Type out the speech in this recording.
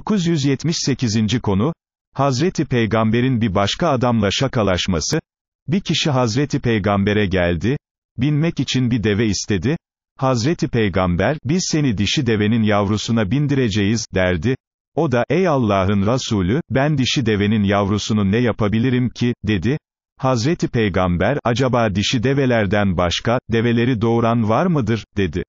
978. konu, Hazreti Peygamber'in bir başka adamla şakalaşması, bir kişi Hazreti Peygamber'e geldi, binmek için bir deve istedi, Hazreti Peygamber, biz seni dişi devenin yavrusuna bindireceğiz, derdi, o da, ey Allah'ın Resulü, ben dişi devenin yavrusunu ne yapabilirim ki, dedi, Hazreti Peygamber, acaba dişi develerden başka, develeri doğuran var mıdır, dedi.